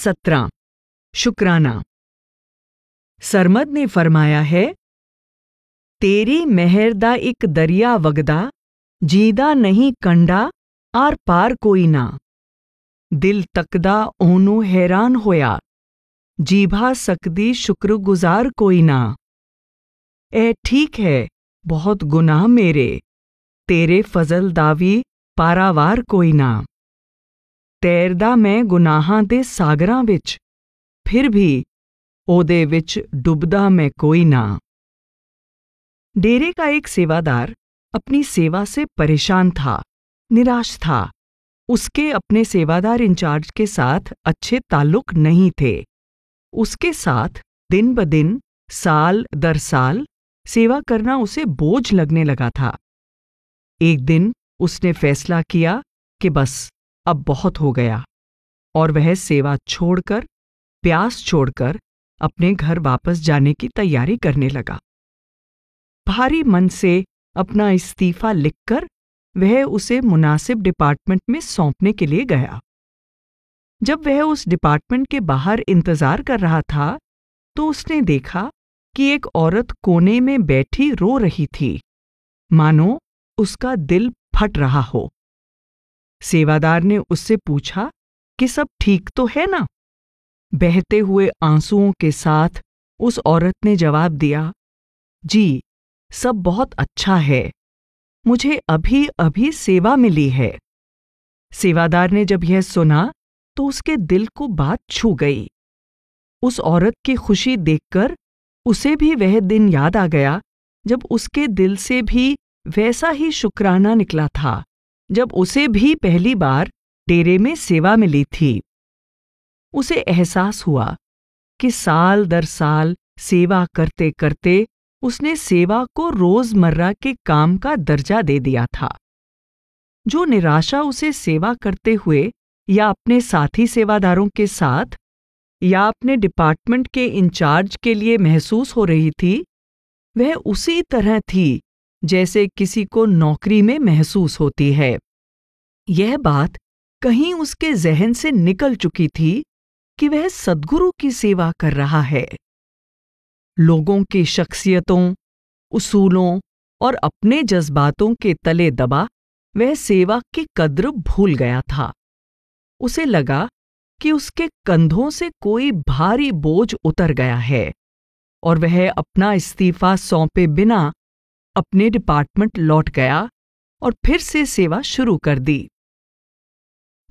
सत्रह शुक्राना सरमद ने फरमाया है तेरी मेहर दा एक दरिया वगदा जीदा नहीं कंडा आर पार कोई ना दिल तकदा ओनू हैरान होया जीभा सकदी शुक्रगुजार कोई ना ए ठीक है बहुत गुनाह मेरे तेरे फजल दावी पारावार कोई ना तैरदा मैं गुनाहां दे ਸਾਗਰਾਂ फिर भी ਵੀ ਉਹਦੇ ਵਿੱਚ ਡੁੱਬਦਾ ਮੈਂ ਕੋਈ डेरे का एक सेवादार अपनी सेवा से परेशान था निराश था उसके अपने सेवादार इंचार्ज के साथ अच्छे ताल्लुक नहीं थे उसके साथ दिन ब दिन साल दर साल सेवा करना उसे बोझ लगने लगा था एक दिन उसने फैसला किया कि बस अब बहुत हो गया और वह सेवा छोड़कर प्यास छोड़कर अपने घर वापस जाने की तैयारी करने लगा भारी मन से अपना इस्तीफा लिखकर वह उसे मुनासिब डिपार्टमेंट में सौंपने के लिए गया जब वह उस डिपार्टमेंट के बाहर इंतजार कर रहा था तो उसने देखा कि एक औरत कोने में बैठी रो रही थी मानो उसका दिल फट रहा हो सेवादार ने उससे पूछा कि सब ठीक तो है ना बहते हुए आंसुओं के साथ उस औरत ने जवाब दिया जी सब बहुत अच्छा है मुझे अभी अभी सेवा मिली है सेवादार ने जब यह सुना तो उसके दिल को बात छू गई उस औरत की खुशी देखकर उसे भी वह दिन याद आ गया जब उसके दिल से भी वैसा ही शुक्राना निकला था जब उसे भी पहली बार डेरे में सेवा मिली थी उसे एहसास हुआ कि साल दर साल सेवा करते करते उसने सेवा को रोजमर्रा के काम का दर्जा दे दिया था जो निराशा उसे सेवा करते हुए या अपने साथी सेवादारों के साथ या अपने डिपार्टमेंट के इंचार्ज के लिए महसूस हो रही थी वह उसी तरह थी जैसे किसी को नौकरी में महसूस होती है यह बात कहीं उसके जहन से निकल चुकी थी कि वह सदगुरु की सेवा कर रहा है लोगों की शख्सियतों उसूलों और अपने जज्बातों के तले दबा वह सेवा की कद्र भूल गया था उसे लगा कि उसके कंधों से कोई भारी बोझ उतर गया है और वह अपना इस्तीफा सौंपे बिना अपने डिपार्टमेंट लौट गया और फिर से सेवा शुरू कर दी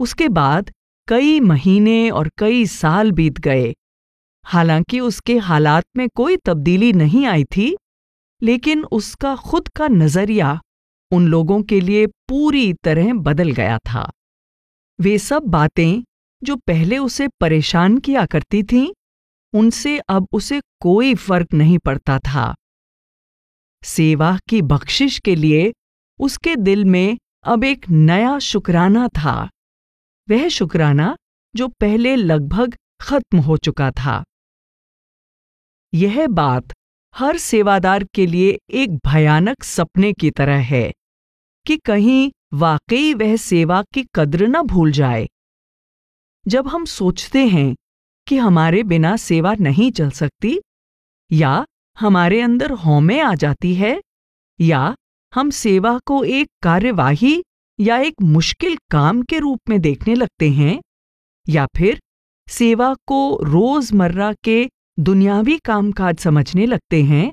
उसके बाद कई महीने और कई साल बीत गए हालांकि उसके हालात में कोई तब्दीली नहीं आई थी लेकिन उसका खुद का नज़रिया उन लोगों के लिए पूरी तरह बदल गया था वे सब बातें जो पहले उसे परेशान किया करती थीं उनसे अब उसे कोई फर्क नहीं पड़ता था सेवा की बख्शिश के लिए उसके दिल में अब एक नया शुक्राना था वह शुक्राना जो पहले लगभग खत्म हो चुका था यह बात हर सेवादार के लिए एक भयानक सपने की तरह है कि कहीं वाकई वह सेवा की कद्र न भूल जाए जब हम सोचते हैं कि हमारे बिना सेवा नहीं चल सकती या हमारे अंदर होमे आ जाती है या हम सेवा को एक कार्यवाही या एक मुश्किल काम के रूप में देखने लगते हैं या फिर सेवा को रोजमर्रा के दुनियावी कामकाज समझने लगते हैं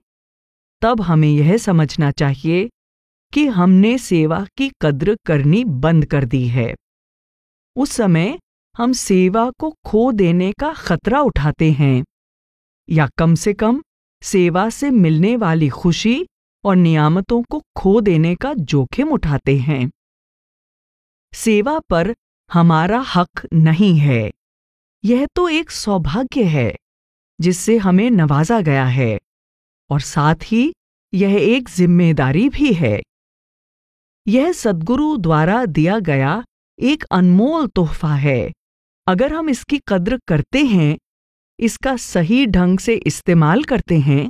तब हमें यह समझना चाहिए कि हमने सेवा की कद्र करनी बंद कर दी है उस समय हम सेवा को खो देने का खतरा उठाते हैं या कम से कम सेवा से मिलने वाली खुशी और नियामतों को खो देने का जोखिम उठाते हैं सेवा पर हमारा हक नहीं है यह तो एक सौभाग्य है जिससे हमें नवाजा गया है और साथ ही यह एक जिम्मेदारी भी है यह सदगुरु द्वारा दिया गया एक अनमोल तोहफा है अगर हम इसकी कद्र करते हैं इसका सही ढंग से इस्तेमाल करते हैं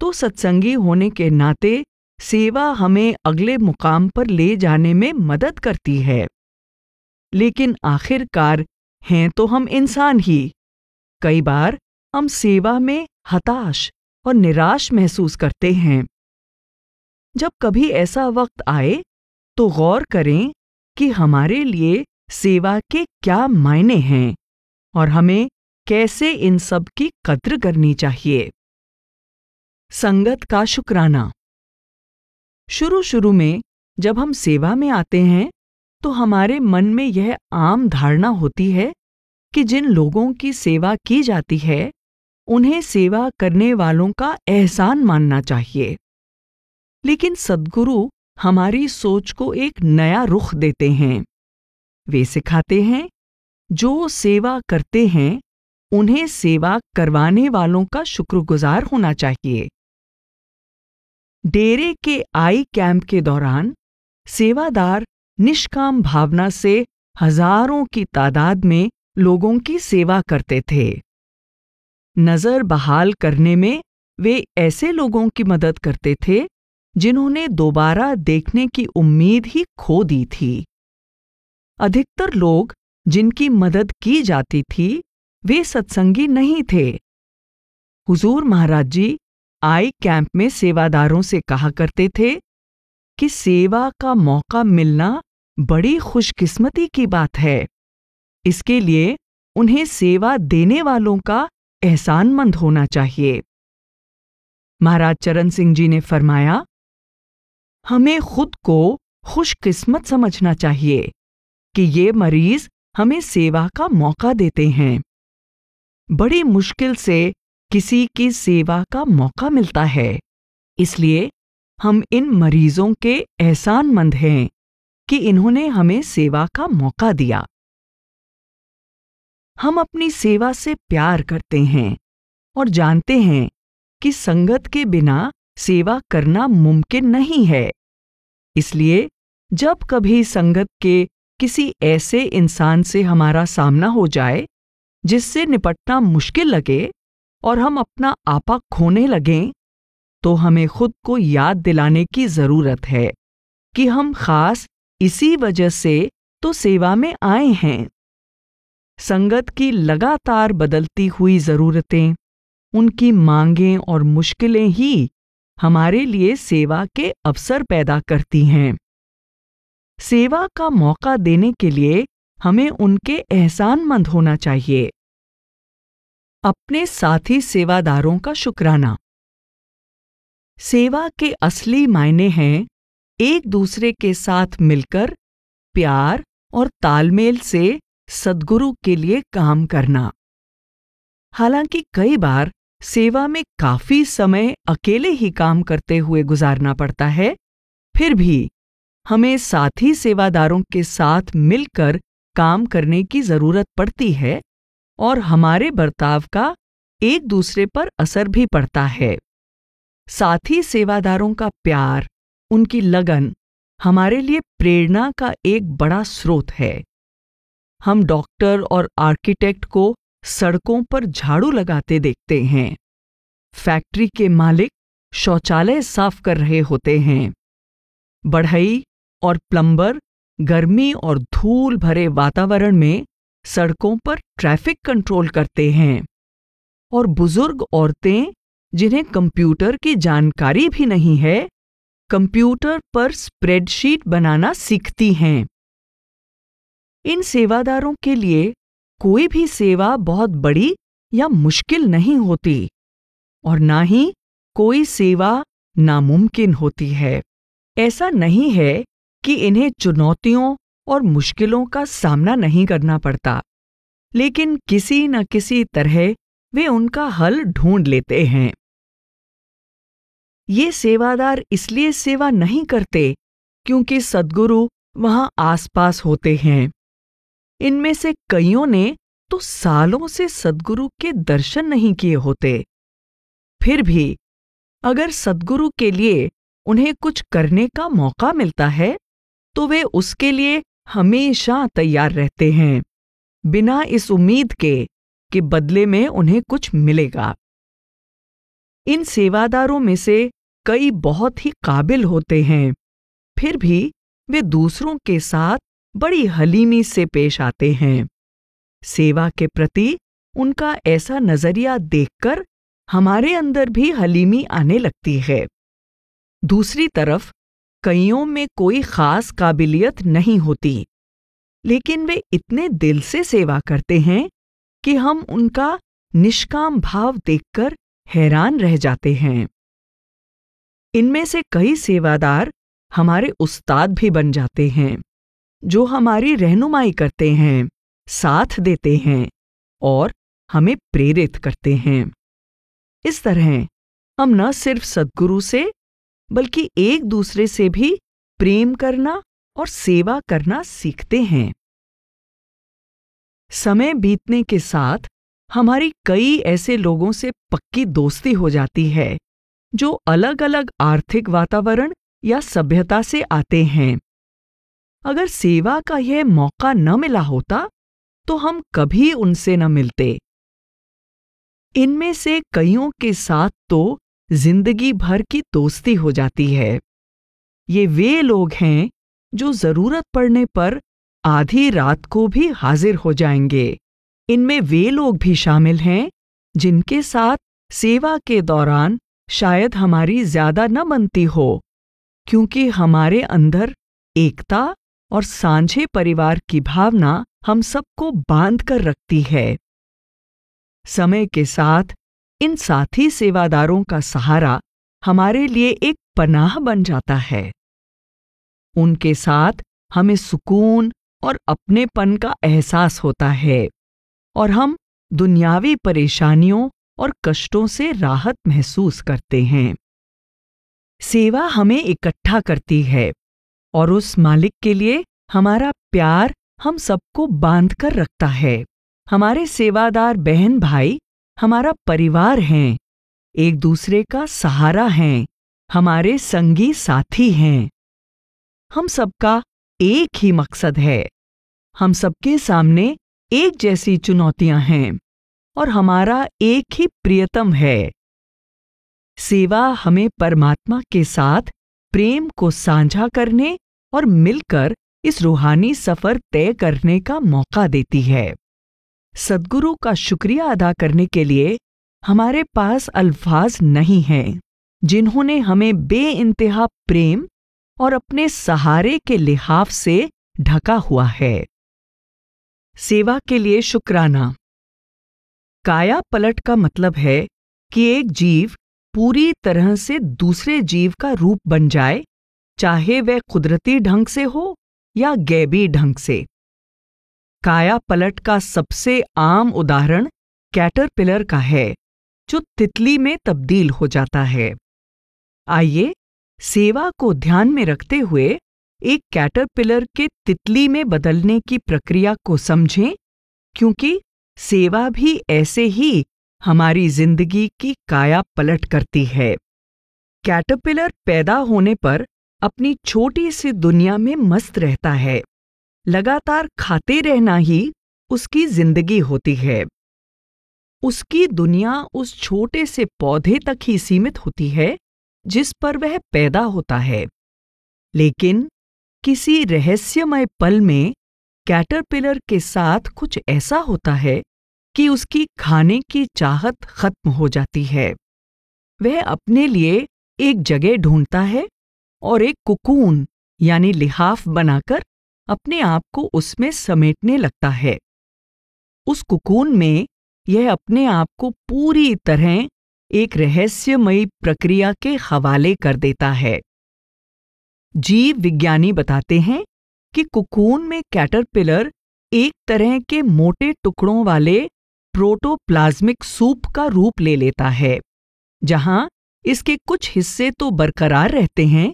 तो सत्संगी होने के नाते सेवा हमें अगले मुकाम पर ले जाने में मदद करती है लेकिन आखिरकार हैं तो हम इंसान ही कई बार हम सेवा में हताश और निराश महसूस करते हैं जब कभी ऐसा वक्त आए तो गौर करें कि हमारे लिए सेवा के क्या मायने हैं और हमें कैसे इन सब की कद्र करनी चाहिए संगत का शुक्राना शुरू शुरू में जब हम सेवा में आते हैं तो हमारे मन में यह आम धारणा होती है कि जिन लोगों की सेवा की जाती है उन्हें सेवा करने वालों का एहसान मानना चाहिए लेकिन सदगुरु हमारी सोच को एक नया रुख देते हैं वे सिखाते हैं जो सेवा करते हैं उन्हें सेवा करवाने वालों का शुक्रगुजार होना चाहिए डेरे के आई कैंप के दौरान सेवादार निष्काम भावना से हजारों की तादाद में लोगों की सेवा करते थे नज़र बहाल करने में वे ऐसे लोगों की मदद करते थे जिन्होंने दोबारा देखने की उम्मीद ही खो दी थी अधिकतर लोग जिनकी मदद की जाती थी वे सत्संगी नहीं थे हुजूर महाराज जी आई कैंप में सेवादारों से कहा करते थे कि सेवा का मौका मिलना बड़ी खुशकिस्मती की बात है इसके लिए उन्हें सेवा देने वालों का एहसानमंद होना चाहिए महाराज चरण सिंह जी ने फरमाया हमें खुद को खुशकिस्मत समझना चाहिए कि ये मरीज हमें सेवा का मौका देते हैं बड़ी मुश्किल से किसी की सेवा का मौका मिलता है इसलिए हम इन मरीजों के एहसानमंद हैं कि इन्होंने हमें सेवा का मौका दिया हम अपनी सेवा से प्यार करते हैं और जानते हैं कि संगत के बिना सेवा करना मुमकिन नहीं है इसलिए जब कभी संगत के किसी ऐसे इंसान से हमारा सामना हो जाए जिससे निपटना मुश्किल लगे और हम अपना आपा खोने लगें तो हमें खुद को याद दिलाने की ज़रूरत है कि हम खास इसी वजह से तो सेवा में आए हैं संगत की लगातार बदलती हुई ज़रूरतें उनकी मांगें और मुश्किलें ही हमारे लिए सेवा के अवसर पैदा करती हैं सेवा का मौका देने के लिए हमें उनके एहसानमंद होना चाहिए अपने साथी सेवादारों का शुक्राना सेवा के असली मायने हैं एक दूसरे के साथ मिलकर प्यार और तालमेल से सदगुरु के लिए काम करना हालांकि कई बार सेवा में काफी समय अकेले ही काम करते हुए गुजारना पड़ता है फिर भी हमें साथी सेवादारों के साथ मिलकर काम करने की जरूरत पड़ती है और हमारे बर्ताव का एक दूसरे पर असर भी पड़ता है साथ ही सेवादारों का प्यार उनकी लगन हमारे लिए प्रेरणा का एक बड़ा स्रोत है हम डॉक्टर और आर्किटेक्ट को सड़कों पर झाड़ू लगाते देखते हैं फैक्ट्री के मालिक शौचालय साफ कर रहे होते हैं बढ़ई और प्लम्बर गर्मी और धूल भरे वातावरण में सड़कों पर ट्रैफिक कंट्रोल करते हैं और बुजुर्ग औरतें जिन्हें कंप्यूटर की जानकारी भी नहीं है कंप्यूटर पर स्प्रेडशीट बनाना सीखती हैं इन सेवादारों के लिए कोई भी सेवा बहुत बड़ी या मुश्किल नहीं होती और ना ही कोई सेवा नामुमकिन होती है ऐसा नहीं है कि इन्हें चुनौतियों और मुश्किलों का सामना नहीं करना पड़ता लेकिन किसी न किसी तरह वे उनका हल ढूंढ लेते हैं ये सेवादार इसलिए सेवा नहीं करते क्योंकि सदगुरु वहां आसपास होते हैं इनमें से कईयों ने तो सालों से सदगुरु के दर्शन नहीं किए होते फिर भी अगर सदगुरु के लिए उन्हें कुछ करने का मौका मिलता है तो वे उसके लिए हमेशा तैयार रहते हैं बिना इस उम्मीद के कि बदले में उन्हें कुछ मिलेगा इन सेवादारों में से कई बहुत ही काबिल होते हैं फिर भी वे दूसरों के साथ बड़ी हलीमी से पेश आते हैं सेवा के प्रति उनका ऐसा नजरिया देखकर हमारे अंदर भी हलीमी आने लगती है दूसरी तरफ कईयों में कोई खास काबिलियत नहीं होती लेकिन वे इतने दिल से सेवा करते हैं कि हम उनका निष्काम भाव देखकर हैरान रह जाते हैं इनमें से कई सेवादार हमारे उस्ताद भी बन जाते हैं जो हमारी रहनुमाई करते हैं साथ देते हैं और हमें प्रेरित करते हैं इस तरह हम न सिर्फ सदगुरु से बल्कि एक दूसरे से भी प्रेम करना और सेवा करना सीखते हैं समय बीतने के साथ हमारी कई ऐसे लोगों से पक्की दोस्ती हो जाती है जो अलग अलग आर्थिक वातावरण या सभ्यता से आते हैं अगर सेवा का यह मौका न मिला होता तो हम कभी उनसे न मिलते इनमें से कईयों के साथ तो जिंदगी भर की दोस्ती हो जाती है ये वे लोग हैं जो जरूरत पड़ने पर आधी रात को भी हाजिर हो जाएंगे इनमें वे लोग भी शामिल हैं जिनके साथ सेवा के दौरान शायद हमारी ज्यादा न बनती हो क्योंकि हमारे अंदर एकता और सांझे परिवार की भावना हम सबको बांध कर रखती है समय के साथ इन साथी सेवादारों का सहारा हमारे लिए एक पनाह बन जाता है उनके साथ हमें सुकून और अपनेपन का एहसास होता है और हम दुनियावी परेशानियों और कष्टों से राहत महसूस करते हैं सेवा हमें इकट्ठा करती है और उस मालिक के लिए हमारा प्यार हम सबको बांध कर रखता है हमारे सेवादार बहन भाई हमारा परिवार हैं एक दूसरे का सहारा हैं हमारे संगी साथी हैं हम सबका एक ही मकसद है हम सबके सामने एक जैसी चुनौतियां हैं और हमारा एक ही प्रियतम है सेवा हमें परमात्मा के साथ प्रेम को साझा करने और मिलकर इस रूहानी सफर तय करने का मौका देती है सदगुरु का शुक्रिया अदा करने के लिए हमारे पास अल्फाज नहीं हैं जिन्होंने हमें बे इंतहा प्रेम और अपने सहारे के लिहाफ से ढका हुआ है सेवा के लिए शुक्राना काया पलट का मतलब है कि एक जीव पूरी तरह से दूसरे जीव का रूप बन जाए चाहे वह कुदरती ढंग से हो या गैबी ढंग से कायापलट का सबसे आम उदाहरण कैटरपिलर का है जो तितली में तब्दील हो जाता है आइए सेवा को ध्यान में रखते हुए एक कैटरपिलर के तितली में बदलने की प्रक्रिया को समझें क्योंकि सेवा भी ऐसे ही हमारी जिंदगी की काया पलट करती है कैटरपिलर पैदा होने पर अपनी छोटी सी दुनिया में मस्त रहता है लगातार खाते रहना ही उसकी जिंदगी होती है उसकी दुनिया उस छोटे से पौधे तक ही सीमित होती है जिस पर वह पैदा होता है लेकिन किसी रहस्यमय पल में कैटरपिलर के साथ कुछ ऐसा होता है कि उसकी खाने की चाहत खत्म हो जाती है वह अपने लिए एक जगह ढूंढता है और एक कुकून यानी लिहाफ बनाकर अपने आप को उसमें समेटने लगता है उस कुकून में यह अपने आप को पूरी तरह एक रहस्यमयी प्रक्रिया के हवाले कर देता है जीव विज्ञानी बताते हैं कि कुकून में कैटरपिलर एक तरह के मोटे टुकड़ों वाले प्रोटोप्लाज्मिक सूप का रूप ले लेता है जहां इसके कुछ हिस्से तो बरकरार रहते हैं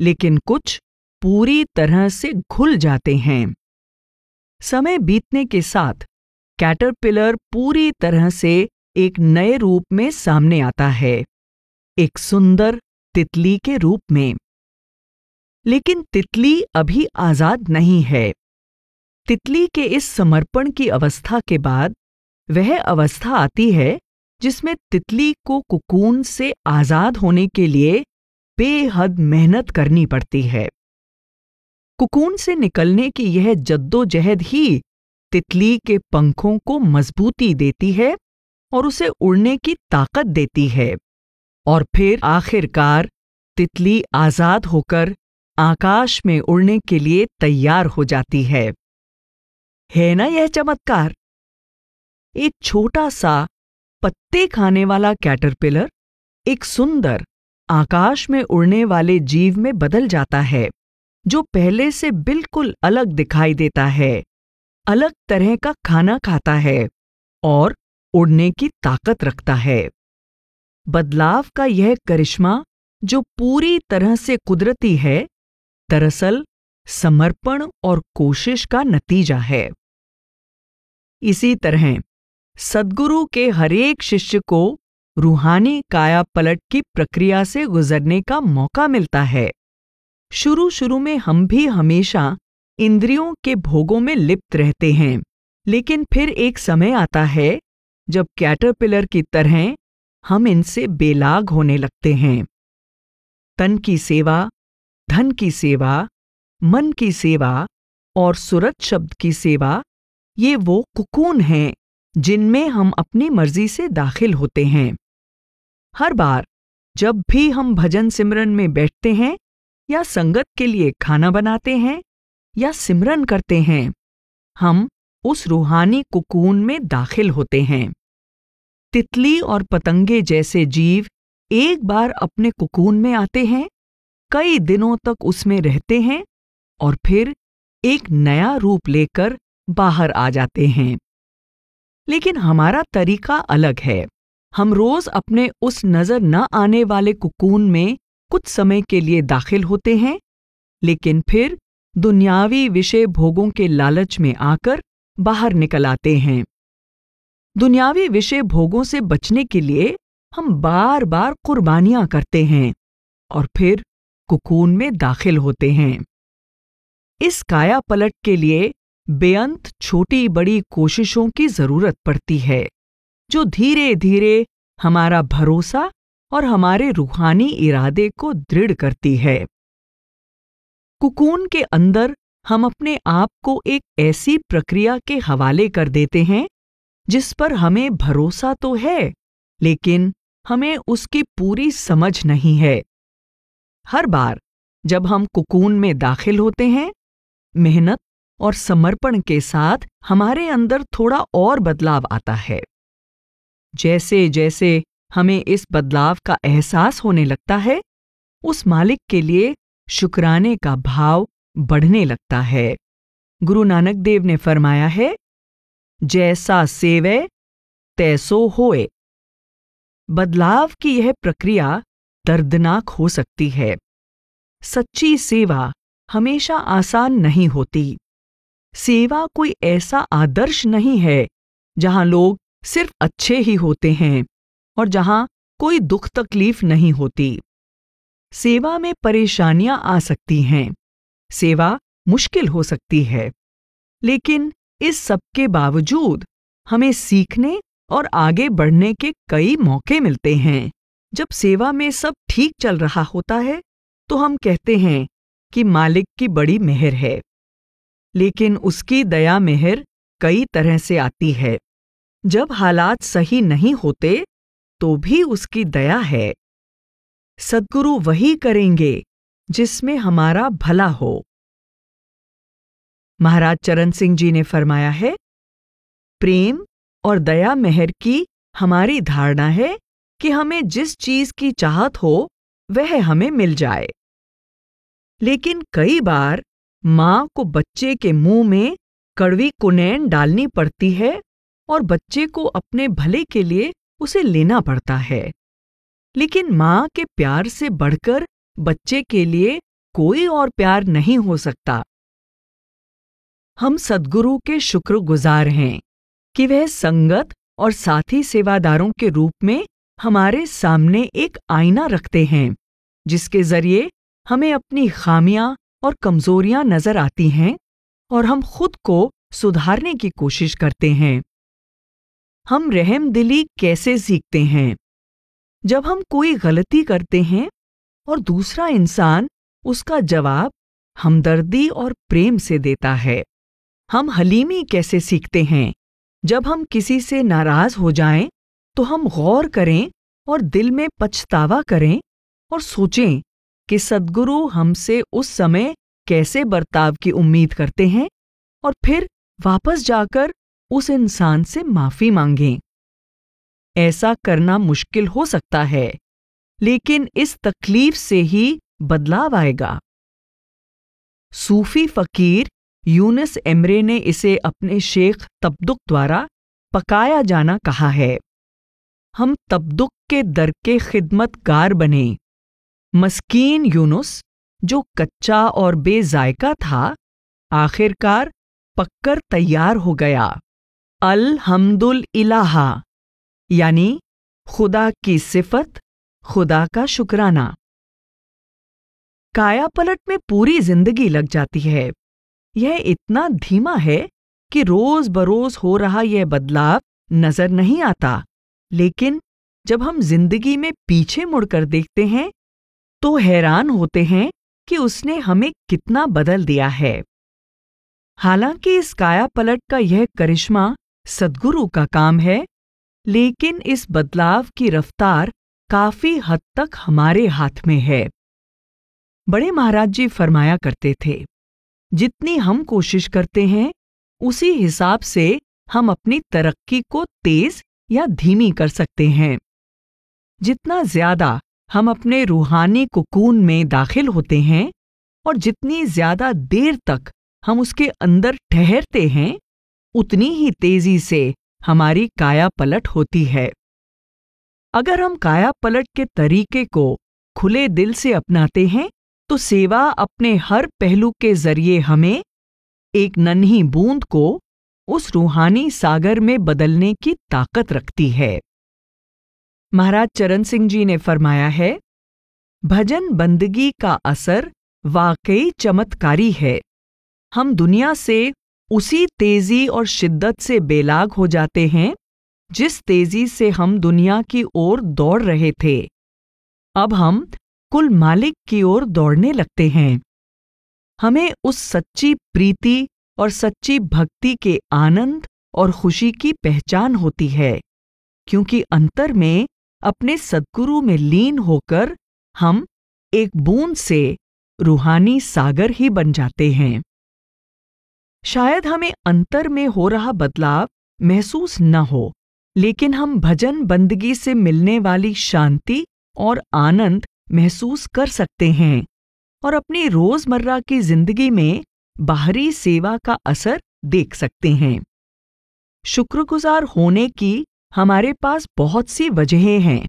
लेकिन कुछ पूरी तरह से घुल जाते हैं समय बीतने के साथ कैटरपिलर पूरी तरह से एक नए रूप में सामने आता है एक सुंदर तितली के रूप में लेकिन तितली अभी आजाद नहीं है तितली के इस समर्पण की अवस्था के बाद वह अवस्था आती है जिसमें तितली को कुकून से आजाद होने के लिए बेहद मेहनत करनी पड़ती है कुकून से निकलने की यह जद्दोजहद ही तितली के पंखों को मजबूती देती है और उसे उड़ने की ताकत देती है और फिर आखिरकार तितली आज़ाद होकर आकाश में उड़ने के लिए तैयार हो जाती है है ना यह चमत्कार एक छोटा सा पत्ते खाने वाला कैटरपिलर एक सुंदर आकाश में उड़ने वाले जीव में बदल जाता है जो पहले से बिल्कुल अलग दिखाई देता है अलग तरह का खाना खाता है और उड़ने की ताकत रखता है बदलाव का यह करिश्मा जो पूरी तरह से कुदरती है दरअसल समर्पण और कोशिश का नतीजा है इसी तरह सदगुरु के हरेक शिष्य को रूहानी काया पलट की प्रक्रिया से गुजरने का मौका मिलता है शुरू शुरू में हम भी हमेशा इंद्रियों के भोगों में लिप्त रहते हैं लेकिन फिर एक समय आता है जब कैटरपिलर की तरह हम इनसे बेलाग होने लगते हैं तन की सेवा धन की सेवा मन की सेवा और सुरत शब्द की सेवा ये वो कुकून हैं जिनमें हम अपनी मर्जी से दाखिल होते हैं हर बार जब भी हम भजन सिमरन में बैठते हैं या संगत के लिए खाना बनाते हैं या सिमरन करते हैं हम उस रूहानी कुकून में दाखिल होते हैं तितली और पतंगे जैसे जीव एक बार अपने कुकून में आते हैं कई दिनों तक उसमें रहते हैं और फिर एक नया रूप लेकर बाहर आ जाते हैं लेकिन हमारा तरीका अलग है हम रोज अपने उस नजर न आने वाले कुकून में कुछ समय के लिए दाखिल होते हैं लेकिन फिर दुनियावी विषय भोगों के लालच में आकर बाहर निकल आते हैं दुनियावी विषय भोगों से बचने के लिए हम बार बार कुर्बानियां करते हैं और फिर कुकून में दाखिल होते हैं इस काया पलट के लिए बेअंत छोटी बड़ी कोशिशों की जरूरत पड़ती है जो धीरे धीरे हमारा भरोसा और हमारे रूहानी इरादे को दृढ़ करती है कुकून के अंदर हम अपने आप को एक ऐसी प्रक्रिया के हवाले कर देते हैं जिस पर हमें भरोसा तो है लेकिन हमें उसकी पूरी समझ नहीं है हर बार जब हम कुकून में दाखिल होते हैं मेहनत और समर्पण के साथ हमारे अंदर थोड़ा और बदलाव आता है जैसे जैसे हमें इस बदलाव का एहसास होने लगता है उस मालिक के लिए शुक्राने का भाव बढ़ने लगता है गुरु नानक देव ने फरमाया है जैसा सेवे तैसो होए बदलाव की यह प्रक्रिया दर्दनाक हो सकती है सच्ची सेवा हमेशा आसान नहीं होती सेवा कोई ऐसा आदर्श नहीं है जहां लोग सिर्फ अच्छे ही होते हैं और जहां कोई दुख तकलीफ नहीं होती सेवा में परेशानियां आ सकती हैं सेवा मुश्किल हो सकती है लेकिन इस सब के बावजूद हमें सीखने और आगे बढ़ने के कई मौके मिलते हैं जब सेवा में सब ठीक चल रहा होता है तो हम कहते हैं कि मालिक की बड़ी मेहर है लेकिन उसकी दया मेहर कई तरह से आती है जब हालात सही नहीं होते तो भी उसकी दया है सदगुरु वही करेंगे जिसमें हमारा भला हो महाराज चरण सिंह जी ने फरमाया है प्रेम और दया मेहर की हमारी धारणा है कि हमें जिस चीज की चाहत हो वह हमें मिल जाए लेकिन कई बार माँ को बच्चे के मुंह में कड़वी कुनैन डालनी पड़ती है और बच्चे को अपने भले के लिए उसे लेना पड़ता है लेकिन माँ के प्यार से बढ़कर बच्चे के लिए कोई और प्यार नहीं हो सकता हम सदगुरु के शुक्रगुजार हैं कि वह संगत और साथी सेवादारों के रूप में हमारे सामने एक आईना रखते हैं जिसके जरिए हमें अपनी खामियां और कमजोरियां नजर आती हैं और हम खुद को सुधारने की कोशिश करते हैं हम रहम दिली कैसे सीखते हैं जब हम कोई गलती करते हैं और दूसरा इंसान उसका जवाब हमदर्दी और प्रेम से देता है हम हलीमी कैसे सीखते हैं जब हम किसी से नाराज हो जाएं तो हम गौर करें और दिल में पछतावा करें और सोचें कि सदगुरु हमसे उस समय कैसे बर्ताव की उम्मीद करते हैं और फिर वापस जाकर उस इंसान से माफी मांगें ऐसा करना मुश्किल हो सकता है लेकिन इस तकलीफ से ही बदलाव आएगा सूफी फकीर यूनस एमरे ने इसे अपने शेख तब्दुक द्वारा पकाया जाना कहा है हम तब्दुक के दर के खिदमतगार बने मस्कीन यूनुस जो कच्चा और बेजायका था आखिरकार पक्कर तैयार हो गया अल हमदुल इलाहा यानी खुदा की सिफत खुदा का शुक्राना काया पलट में पूरी जिंदगी लग जाती है यह इतना धीमा है कि रोज बरोज हो रहा यह बदलाव नजर नहीं आता लेकिन जब हम जिंदगी में पीछे मुड़कर देखते हैं तो हैरान होते हैं कि उसने हमें कितना बदल दिया है हालांकि इस काया पलट का यह करिश्मा सदगुरु का काम है लेकिन इस बदलाव की रफ्तार काफी हद तक हमारे हाथ में है बड़े महाराज जी फरमाया करते थे जितनी हम कोशिश करते हैं उसी हिसाब से हम अपनी तरक्की को तेज या धीमी कर सकते हैं जितना ज्यादा हम अपने रूहानी कुकून में दाखिल होते हैं और जितनी ज्यादा देर तक हम उसके अंदर ठहरते हैं उतनी ही तेजी से हमारी काया पलट होती है अगर हम काया पलट के तरीके को खुले दिल से अपनाते हैं तो सेवा अपने हर पहलू के जरिए हमें एक नन्ही बूंद को उस रूहानी सागर में बदलने की ताकत रखती है महाराज चरण सिंह जी ने फरमाया है भजन बंदगी का असर वाकई चमत्कारी है हम दुनिया से उसी तेजी और शिद्दत से बेलाग हो जाते हैं जिस तेजी से हम दुनिया की ओर दौड़ रहे थे अब हम कुल मालिक की ओर दौड़ने लगते हैं हमें उस सच्ची प्रीति और सच्ची भक्ति के आनंद और खुशी की पहचान होती है क्योंकि अंतर में अपने सदगुरु में लीन होकर हम एक बूंद से रूहानी सागर ही बन जाते हैं शायद हमें अंतर में हो रहा बदलाव महसूस न हो लेकिन हम भजन बंदगी से मिलने वाली शांति और आनंद महसूस कर सकते हैं और अपनी रोजमर्रा की जिंदगी में बाहरी सेवा का असर देख सकते हैं शुक्रगुजार होने की हमारे पास बहुत सी वजहें हैं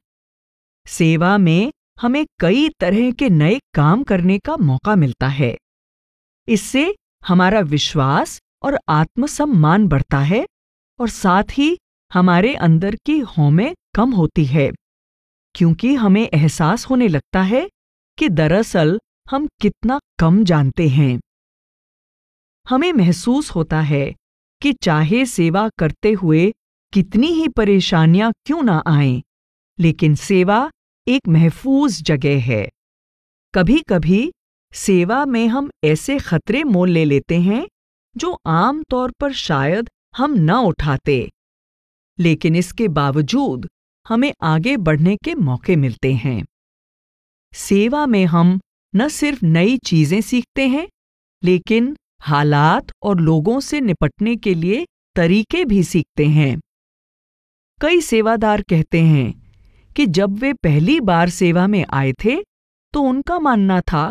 सेवा में हमें कई तरह के नए काम करने का मौका मिलता है इससे हमारा विश्वास और आत्मसम्मान बढ़ता है और साथ ही हमारे अंदर की होमें कम होती है क्योंकि हमें एहसास होने लगता है कि दरअसल हम कितना कम जानते हैं हमें महसूस होता है कि चाहे सेवा करते हुए कितनी ही परेशानियां क्यों ना आएं, लेकिन सेवा एक महफूज जगह है कभी कभी सेवा में हम ऐसे खतरे मोल ले लेते हैं जो आम तौर पर शायद हम न उठाते लेकिन इसके बावजूद हमें आगे बढ़ने के मौके मिलते हैं सेवा में हम न सिर्फ नई चीजें सीखते हैं लेकिन हालात और लोगों से निपटने के लिए तरीके भी सीखते हैं कई सेवादार कहते हैं कि जब वे पहली बार सेवा में आए थे तो उनका मानना था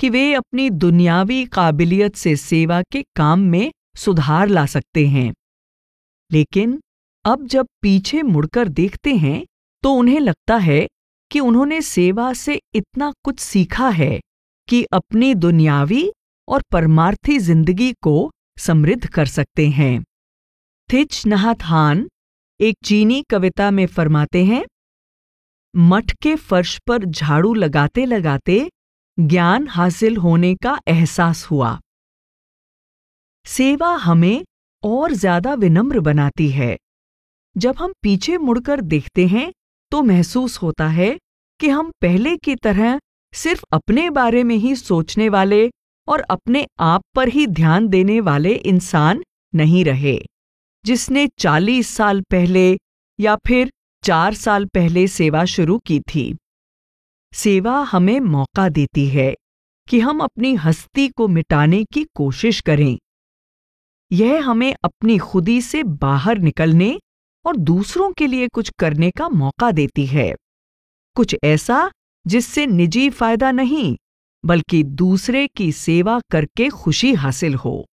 कि वे अपनी दुनियावी काबिलियत से सेवा के काम में सुधार ला सकते हैं लेकिन अब जब पीछे मुड़कर देखते हैं तो उन्हें लगता है कि उन्होंने सेवा से इतना कुछ सीखा है कि अपनी दुनियावी और परमार्थी जिंदगी को समृद्ध कर सकते हैं थिच नहाथान एक चीनी कविता में फरमाते हैं मठ के फर्श पर झाड़ू लगाते लगाते ज्ञान हासिल होने का एहसास हुआ सेवा हमें और ज्यादा विनम्र बनाती है जब हम पीछे मुड़कर देखते हैं तो महसूस होता है कि हम पहले की तरह सिर्फ अपने बारे में ही सोचने वाले और अपने आप पर ही ध्यान देने वाले इंसान नहीं रहे जिसने 40 साल पहले या फिर चार साल पहले सेवा शुरू की थी सेवा हमें मौका देती है कि हम अपनी हस्ती को मिटाने की कोशिश करें यह हमें अपनी खुदी से बाहर निकलने और दूसरों के लिए कुछ करने का मौका देती है कुछ ऐसा जिससे निजी फायदा नहीं बल्कि दूसरे की सेवा करके खुशी हासिल हो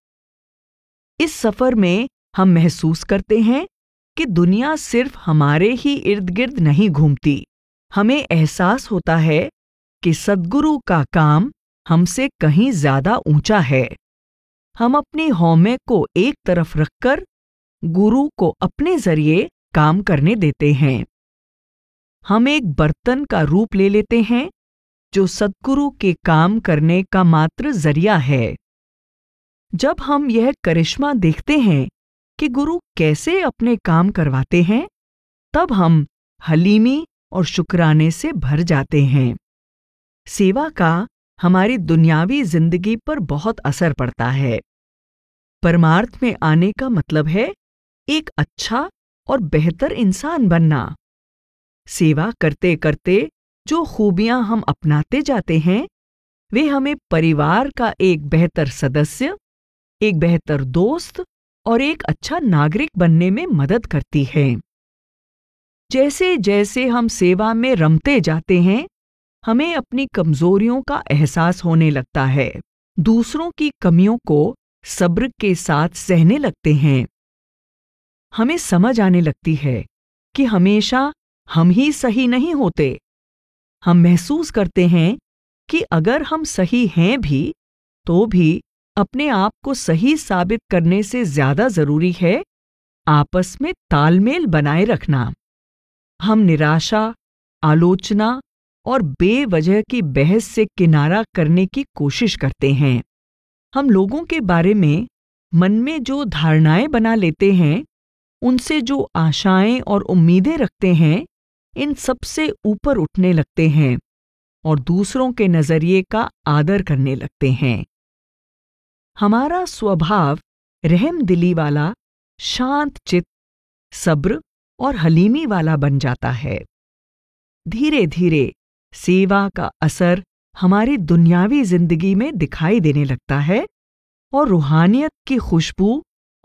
इस सफर में हम महसूस करते हैं कि दुनिया सिर्फ हमारे ही इर्द गिर्द नहीं घूमती हमें एहसास होता है कि सदगुरु का काम हमसे कहीं ज्यादा ऊंचा है हम अपने होमे को एक तरफ रखकर गुरु को अपने जरिए काम करने देते हैं हम एक बर्तन का रूप ले लेते हैं जो सदगुरु के काम करने का मात्र जरिया है जब हम यह करिश्मा देखते हैं कि गुरु कैसे अपने काम करवाते हैं तब हम हलीमी और शुक्राने से भर जाते हैं सेवा का हमारी दुनियावी जिंदगी पर बहुत असर पड़ता है परमार्थ में आने का मतलब है एक अच्छा और बेहतर इंसान बनना सेवा करते करते जो खूबियां हम अपनाते जाते हैं वे हमें परिवार का एक बेहतर सदस्य एक बेहतर दोस्त और एक अच्छा नागरिक बनने में मदद करती हैं जैसे जैसे हम सेवा में रमते जाते हैं हमें अपनी कमजोरियों का एहसास होने लगता है दूसरों की कमियों को सब्र के साथ सहने लगते हैं हमें समझ आने लगती है कि हमेशा हम ही सही नहीं होते हम महसूस करते हैं कि अगर हम सही हैं भी तो भी अपने आप को सही साबित करने से ज्यादा जरूरी है आपस में तालमेल बनाए रखना हम निराशा आलोचना और बेवजह की बहस से किनारा करने की कोशिश करते हैं हम लोगों के बारे में मन में जो धारणाएं बना लेते हैं उनसे जो आशाएं और उम्मीदें रखते हैं इन सबसे ऊपर उठने लगते हैं और दूसरों के नज़रिए का आदर करने लगते हैं हमारा स्वभाव रहम दिली वाला शांत चित्त सब्र और हलीमी वाला बन जाता है धीरे धीरे सेवा का असर हमारी दुनियावी जिंदगी में दिखाई देने लगता है और रूहानियत की खुशबू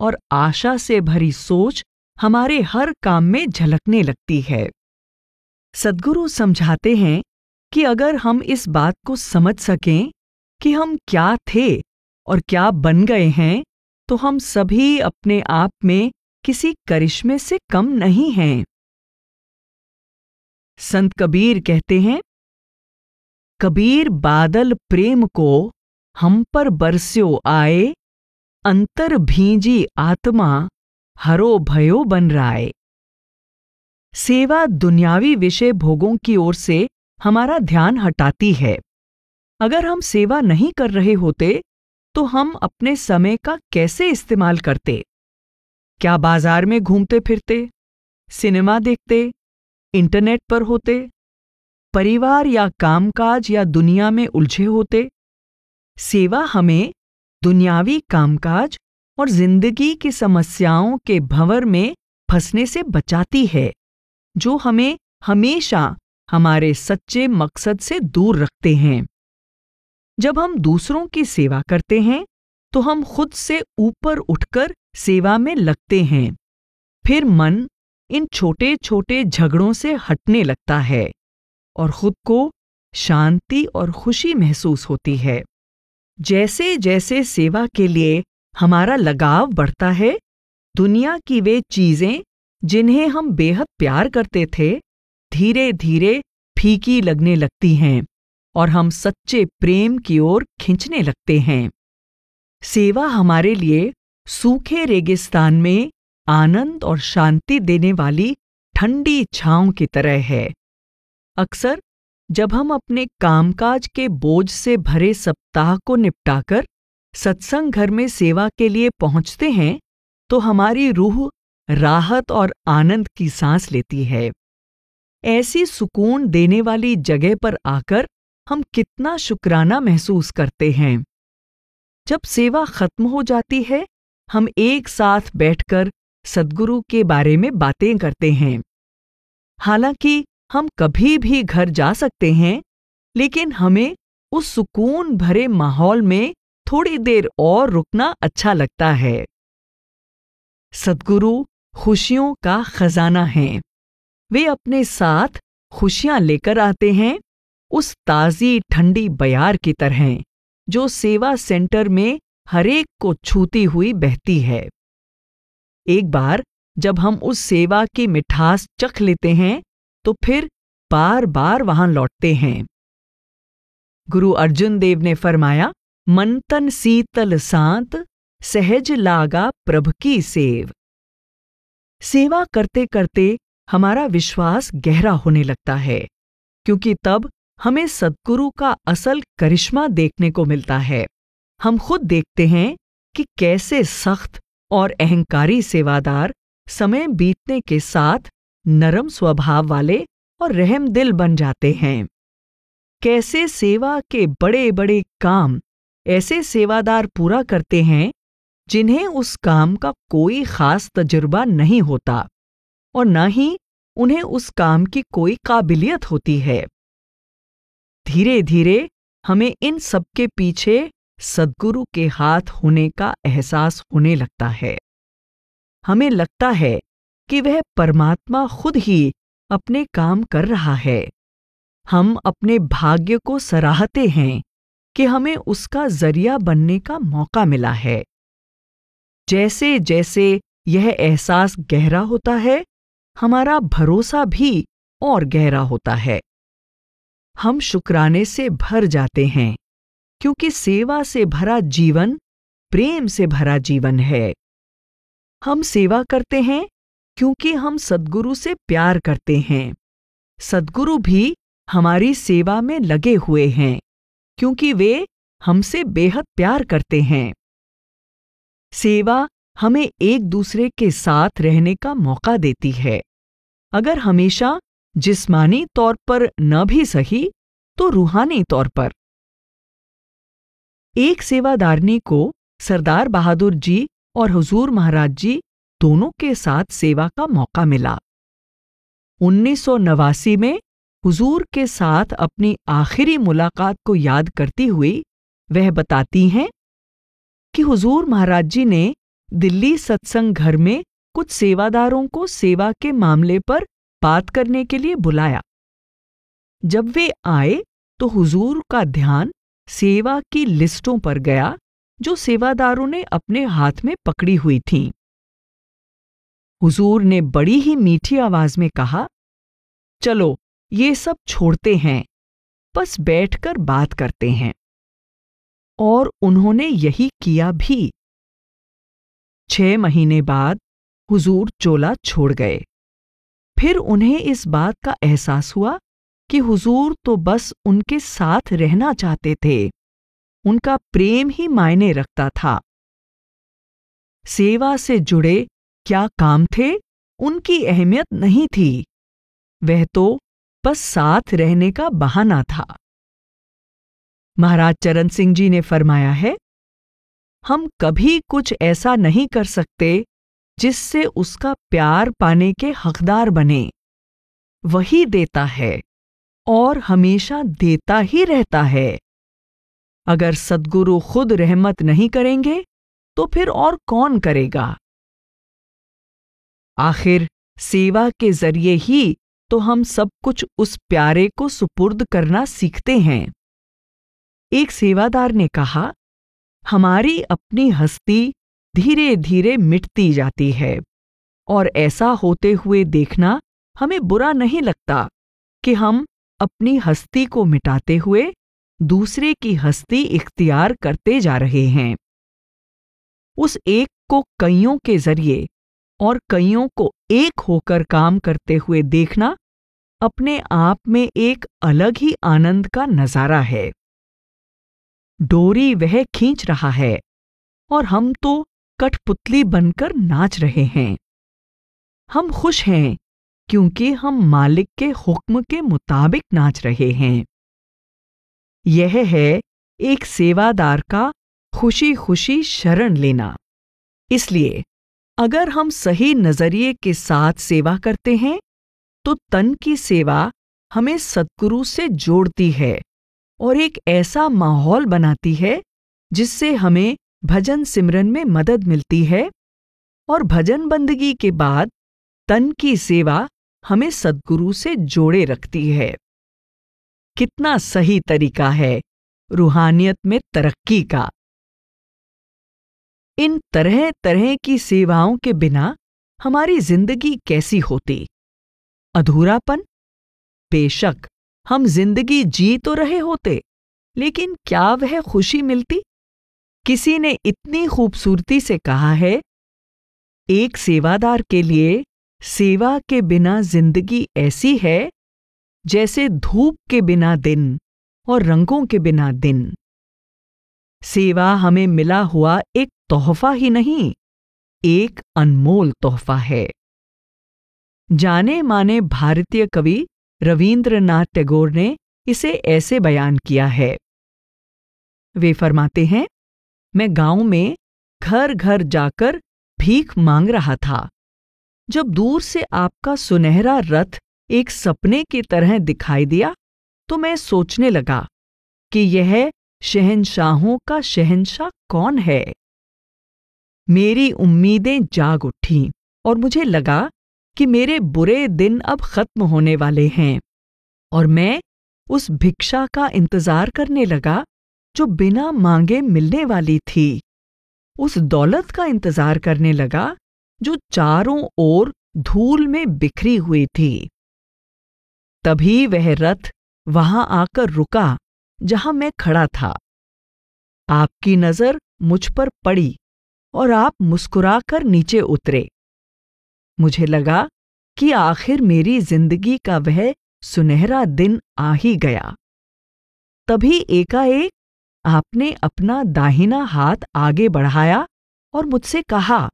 और आशा से भरी सोच हमारे हर काम में झलकने लगती है सदगुरु समझाते हैं कि अगर हम इस बात को समझ सकें कि हम क्या थे और क्या बन गए हैं तो हम सभी अपने आप में किसी करिश्मे से कम नहीं हैं संत कबीर कहते हैं कबीर बादल प्रेम को हम पर बरस्यो आए अंतर भींजी आत्मा हरो भयो बन राय सेवा दुनियावी विषय भोगों की ओर से हमारा ध्यान हटाती है अगर हम सेवा नहीं कर रहे होते तो हम अपने समय का कैसे इस्तेमाल करते क्या बाजार में घूमते फिरते सिनेमा देखते इंटरनेट पर होते परिवार या कामकाज या दुनिया में उलझे होते सेवा हमें दुनियावी कामकाज और जिंदगी की समस्याओं के भंवर में फंसने से बचाती है जो हमें हमेशा हमारे सच्चे मकसद से दूर रखते हैं जब हम दूसरों की सेवा करते हैं तो हम खुद से ऊपर उठकर सेवा में लगते हैं फिर मन इन छोटे छोटे झगड़ों से हटने लगता है और खुद को शांति और खुशी महसूस होती है जैसे जैसे सेवा के लिए हमारा लगाव बढ़ता है दुनिया की वे चीजें जिन्हें हम बेहद प्यार करते थे धीरे धीरे फीकी लगने लगती हैं और हम सच्चे प्रेम की ओर खींचने लगते हैं सेवा हमारे लिए सूखे रेगिस्तान में आनंद और शांति देने वाली ठंडी छाँव की तरह है अक्सर जब हम अपने कामकाज के बोझ से भरे सप्ताह को निपटाकर सत्संग घर में सेवा के लिए पहुंचते हैं तो हमारी रूह राहत और आनंद की सांस लेती है ऐसी सुकून देने वाली जगह पर आकर हम कितना शुक्राना महसूस करते हैं जब सेवा खत्म हो जाती है हम एक साथ बैठकर सदगुरु के बारे में बातें करते हैं हालांकि हम कभी भी घर जा सकते हैं लेकिन हमें उस सुकून भरे माहौल में थोड़ी देर और रुकना अच्छा लगता है सदगुरु खुशियों का खजाना है वे अपने साथ खुशियां लेकर आते हैं उस ताज़ी ठंडी बयार की तरह जो सेवा सेंटर में हरेक को छूती हुई बहती है एक बार जब हम उस सेवा की मिठास चख लेते हैं तो फिर बार बार वहां लौटते हैं गुरु अर्जुन देव ने फरमाया मंतन सीतल सांत सहज लागा प्रभ की सेव सेवा करते करते हमारा विश्वास गहरा होने लगता है क्योंकि तब हमें सदगुरु का असल करिश्मा देखने को मिलता है हम खुद देखते हैं कि कैसे सख्त और अहंकारी सेवादार समय बीतने के साथ नरम स्वभाव वाले और रहम दिल बन जाते हैं कैसे सेवा के बड़े बड़े काम ऐसे सेवादार पूरा करते हैं जिन्हें उस काम का कोई खास तजुर्बा नहीं होता और न ही उन्हें उस काम की कोई काबिलियत होती है धीरे धीरे हमें इन सब के पीछे सदगुरु के हाथ होने का एहसास होने लगता है हमें लगता है कि वह परमात्मा खुद ही अपने काम कर रहा है हम अपने भाग्य को सराहते हैं कि हमें उसका जरिया बनने का मौका मिला है जैसे जैसे यह एहसास गहरा होता है हमारा भरोसा भी और गहरा होता है हम शुक्राने से भर जाते हैं क्योंकि सेवा से भरा जीवन प्रेम से भरा जीवन है हम सेवा करते हैं क्योंकि हम सदगुरु से प्यार करते हैं सदगुरु भी हमारी सेवा में लगे हुए हैं क्योंकि वे हमसे बेहद प्यार करते हैं सेवा हमें एक दूसरे के साथ रहने का मौका देती है अगर हमेशा जिस्मानी तौर पर न भी सही तो रूहानी तौर पर एक सेवादारनी को सरदार बहादुर जी और हुजूर महाराज जी दोनों के साथ सेवा का मौका मिला उन्नीस में हुजूर के साथ अपनी आखिरी मुलाकात को याद करती हुई वह बताती हैं कि हुजूर महाराज जी ने दिल्ली सत्संग घर में कुछ सेवादारों को सेवा के मामले पर बात करने के लिए बुलाया जब वे आए तो हुजूर का ध्यान सेवा की लिस्टों पर गया जो सेवादारों ने अपने हाथ में पकड़ी हुई थीं। हुजूर ने बड़ी ही मीठी आवाज में कहा चलो ये सब छोड़ते हैं बस बैठकर बात करते हैं और उन्होंने यही किया भी छह महीने बाद हुजूर चोला छोड़ गए फिर उन्हें इस बात का एहसास हुआ कि हुजूर तो बस उनके साथ रहना चाहते थे उनका प्रेम ही मायने रखता था सेवा से जुड़े क्या काम थे उनकी अहमियत नहीं थी वह तो बस साथ रहने का बहाना था महाराज चरण सिंह जी ने फरमाया है हम कभी कुछ ऐसा नहीं कर सकते जिससे उसका प्यार पाने के हकदार बने वही देता है और हमेशा देता ही रहता है अगर सदगुरु खुद रहमत नहीं करेंगे तो फिर और कौन करेगा आखिर सेवा के जरिए ही तो हम सब कुछ उस प्यारे को सुपुर्द करना सीखते हैं एक सेवादार ने कहा हमारी अपनी हस्ती धीरे धीरे मिटती जाती है और ऐसा होते हुए देखना हमें बुरा नहीं लगता कि हम अपनी हस्ती को मिटाते हुए दूसरे की हस्ती इख्तियार करते जा रहे हैं उस एक को कईयों के जरिए और कईयों को एक होकर काम करते हुए देखना अपने आप में एक अलग ही आनंद का नजारा है डोरी वह खींच रहा है और हम तो कठपुतली बनकर नाच रहे हैं हम खुश हैं क्योंकि हम मालिक के हुक्म के मुताबिक नाच रहे हैं यह है एक सेवादार का खुशी खुशी शरण लेना इसलिए अगर हम सही नजरिए के साथ सेवा करते हैं तो तन की सेवा हमें सतगुरु से जोड़ती है और एक ऐसा माहौल बनाती है जिससे हमें भजन सिमरन में मदद मिलती है और भजन बंदगी के बाद तन की सेवा हमें सदगुरु से जोड़े रखती है कितना सही तरीका है रूहानियत में तरक्की का इन तरह तरह की सेवाओं के बिना हमारी जिंदगी कैसी होती अधूरापन बेशक हम जिंदगी जी तो रहे होते लेकिन क्या वह खुशी मिलती किसी ने इतनी खूबसूरती से कहा है एक सेवादार के लिए सेवा के बिना जिंदगी ऐसी है जैसे धूप के बिना दिन और रंगों के बिना दिन सेवा हमें मिला हुआ एक तोहफा ही नहीं एक अनमोल तोहफा है जाने माने भारतीय कवि रविंद्रनाथ टैगोर ने इसे ऐसे बयान किया है वे फरमाते हैं मैं गांव में घर घर जाकर भीख मांग रहा था जब दूर से आपका सुनहरा रथ एक सपने की तरह दिखाई दिया तो मैं सोचने लगा कि यह शहनशाहों का शहनशाह कौन है मेरी उम्मीदें जाग उठी और मुझे लगा कि मेरे बुरे दिन अब खत्म होने वाले हैं और मैं उस भिक्षा का इंतजार करने लगा जो बिना मांगे मिलने वाली थी उस दौलत का इंतजार करने लगा जो चारों ओर धूल में बिखरी हुई थी तभी वह रथ वहां आकर रुका जहां मैं खड़ा था आपकी नजर मुझ पर पड़ी और आप मुस्कुराकर नीचे उतरे मुझे लगा कि आखिर मेरी जिंदगी का वह सुनहरा दिन आ ही गया तभी एकाएक आपने अपना दाहिना हाथ आगे बढ़ाया और मुझसे कहा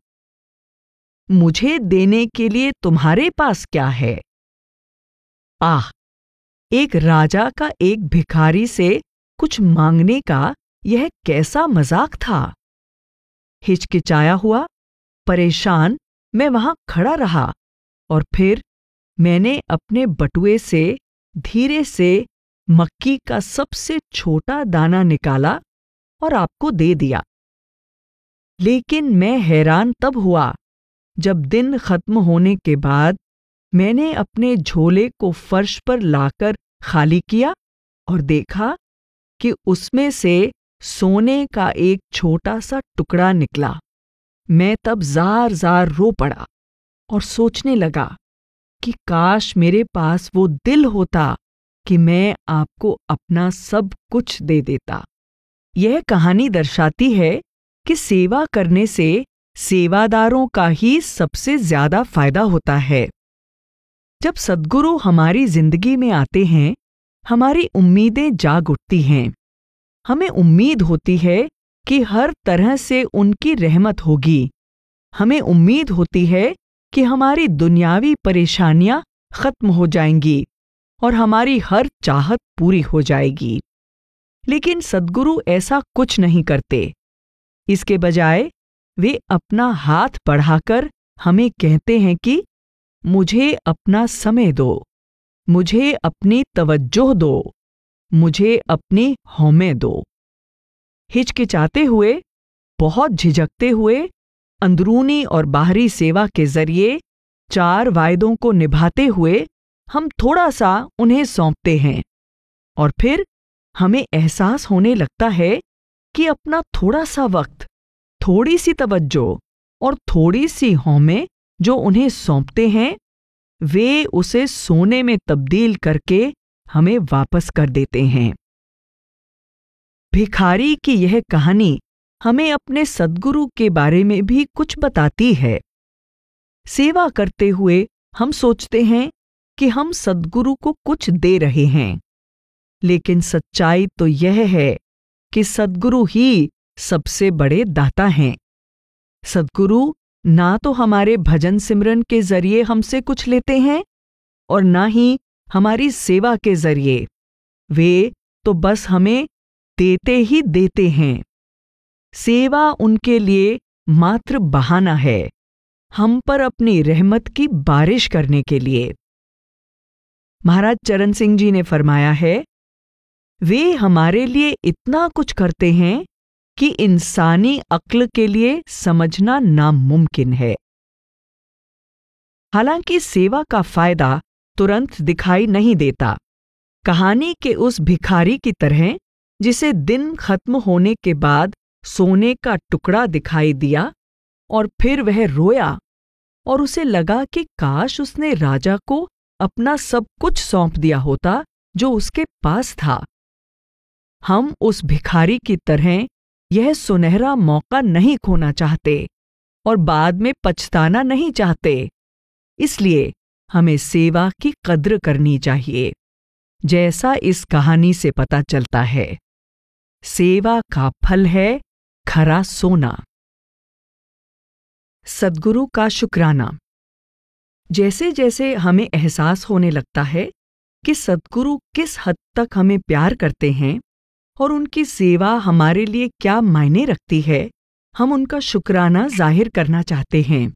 मुझे देने के लिए तुम्हारे पास क्या है आह एक राजा का एक भिखारी से कुछ मांगने का यह कैसा मजाक था हिचकिचाया हुआ परेशान मैं वहां खड़ा रहा और फिर मैंने अपने बटुए से धीरे से मक्की का सबसे छोटा दाना निकाला और आपको दे दिया लेकिन मैं हैरान तब हुआ जब दिन खत्म होने के बाद मैंने अपने झोले को फर्श पर लाकर खाली किया और देखा कि उसमें से सोने का एक छोटा सा टुकड़ा निकला मैं तब जार जार रो पड़ा और सोचने लगा कि काश मेरे पास वो दिल होता कि मैं आपको अपना सब कुछ दे देता यह कहानी दर्शाती है कि सेवा करने से सेवादारों का ही सबसे ज्यादा फायदा होता है जब सदगुरु हमारी जिंदगी में आते हैं हमारी उम्मीदें जाग उठती हैं हमें उम्मीद होती है कि हर तरह से उनकी रहमत होगी हमें उम्मीद होती है कि हमारी दुनियावी परेशानियां खत्म हो जाएंगी और हमारी हर चाहत पूरी हो जाएगी लेकिन सदगुरु ऐसा कुछ नहीं करते इसके बजाय वे अपना हाथ बढ़ाकर हमें कहते हैं कि मुझे अपना समय दो मुझे अपनी तवज्जो दो मुझे अपनी होमे दो हिचकिचाते हुए बहुत झिझकते हुए अंदरूनी और बाहरी सेवा के जरिए चार वायदों को निभाते हुए हम थोड़ा सा उन्हें सौंपते हैं और फिर हमें एहसास होने लगता है कि अपना थोड़ा सा वक्त थोड़ी सी तवज्जो और थोड़ी सी होमें जो उन्हें सौंपते हैं वे उसे सोने में तब्दील करके हमें वापस कर देते हैं भिखारी की यह कहानी हमें अपने सदगुरु के बारे में भी कुछ बताती है सेवा करते हुए हम सोचते हैं कि हम सदगुरु को कुछ दे रहे हैं लेकिन सच्चाई तो यह है कि सदगुरु ही सबसे बड़े दाता हैं सदगुरु ना तो हमारे भजन सिमरन के जरिए हमसे कुछ लेते हैं और ना ही हमारी सेवा के जरिए वे तो बस हमें देते ही देते हैं सेवा उनके लिए मात्र बहाना है हम पर अपनी रहमत की बारिश करने के लिए महाराज चरण सिंह जी ने फरमाया है वे हमारे लिए इतना कुछ करते हैं कि इंसानी अक्ल के लिए समझना नामुमकिन है हालांकि सेवा का फायदा तुरंत दिखाई नहीं देता कहानी के उस भिखारी की तरह जिसे दिन खत्म होने के बाद सोने का टुकड़ा दिखाई दिया और फिर वह रोया और उसे लगा कि काश उसने राजा को अपना सब कुछ सौंप दिया होता जो उसके पास था हम उस भिखारी की तरह यह सुनहरा मौका नहीं खोना चाहते और बाद में पछताना नहीं चाहते इसलिए हमें सेवा की कद्र करनी चाहिए जैसा इस कहानी से पता चलता है सेवा का फल है खरा सोना सदगुरु का शुक्राना जैसे जैसे हमें एहसास होने लगता है कि सदगुरु किस हद तक हमें प्यार करते हैं और उनकी सेवा हमारे लिए क्या मायने रखती है हम उनका शुक्राना जाहिर करना चाहते हैं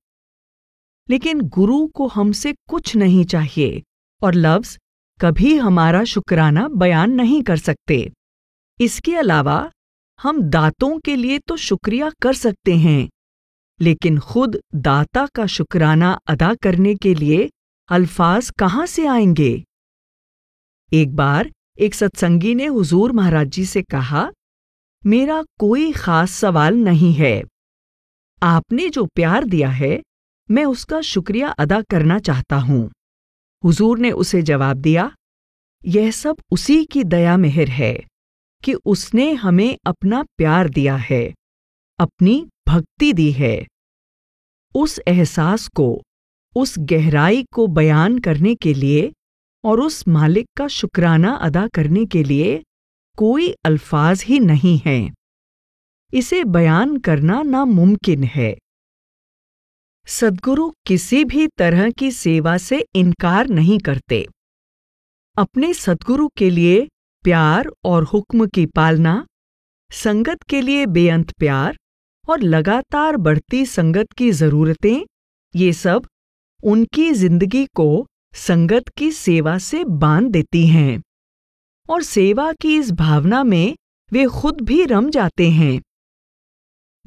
लेकिन गुरु को हमसे कुछ नहीं चाहिए और लफ्ज कभी हमारा शुक्राना बयान नहीं कर सकते इसके अलावा हम दांतों के लिए तो शुक्रिया कर सकते हैं लेकिन खुद दाता का शुक्राना अदा करने के लिए अल्फाज कहाँ से आएंगे एक बार एक सत्संगी ने हुजूर महाराज जी से कहा मेरा कोई खास सवाल नहीं है आपने जो प्यार दिया है मैं उसका शुक्रिया अदा करना चाहता हूं हुजूर ने उसे जवाब दिया यह सब उसी की दया मेहर है कि उसने हमें अपना प्यार दिया है अपनी भक्ति दी है उस एहसास को उस गहराई को बयान करने के लिए और उस मालिक का शुक्राना अदा करने के लिए कोई अल्फाज ही नहीं हैं इसे बयान करना नामुमकिन है सदगुरु किसी भी तरह की सेवा से इनकार नहीं करते अपने सदगुरु के लिए प्यार और हुक्म की पालना संगत के लिए बेअंत प्यार और लगातार बढ़ती संगत की ज़रूरतें ये सब उनकी जिंदगी को संगत की सेवा से बांध देती हैं और सेवा की इस भावना में वे खुद भी रम जाते हैं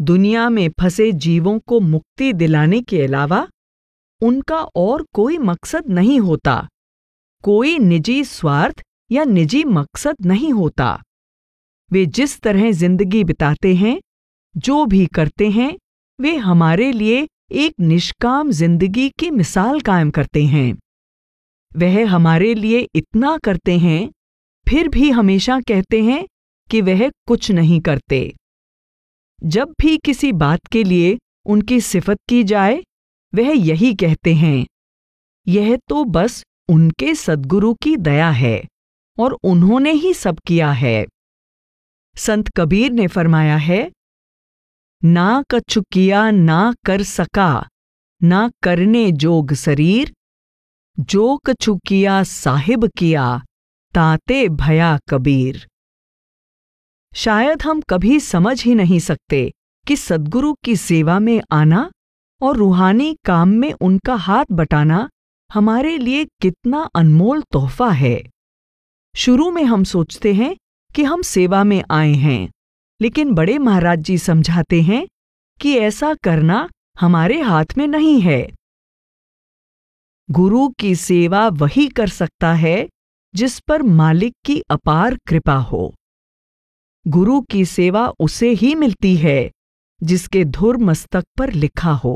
दुनिया में फंसे जीवों को मुक्ति दिलाने के अलावा उनका और कोई मकसद नहीं होता कोई निजी स्वार्थ या निजी मकसद नहीं होता वे जिस तरह जिंदगी बिताते हैं जो भी करते हैं वे हमारे लिए एक निष्काम जिंदगी की मिसाल कायम करते हैं वह हमारे लिए इतना करते हैं फिर भी हमेशा कहते हैं कि वह कुछ नहीं करते जब भी किसी बात के लिए उनकी सिफत की जाए वह यही कहते हैं यह तो बस उनके सदगुरु की दया है और उन्होंने ही सब किया है संत कबीर ने फरमाया है ना कछु किया ना कर सका ना करने जोग शरीर जो कछु किया साहिब किया ताते भया कबीर शायद हम कभी समझ ही नहीं सकते कि सदगुरु की सेवा में आना और रूहानी काम में उनका हाथ बटाना हमारे लिए कितना अनमोल तोहफा है शुरू में हम सोचते हैं कि हम सेवा में आए हैं लेकिन बड़े महाराज जी समझाते हैं कि ऐसा करना हमारे हाथ में नहीं है गुरु की सेवा वही कर सकता है जिस पर मालिक की अपार कृपा हो गुरु की सेवा उसे ही मिलती है जिसके धुर मस्तक पर लिखा हो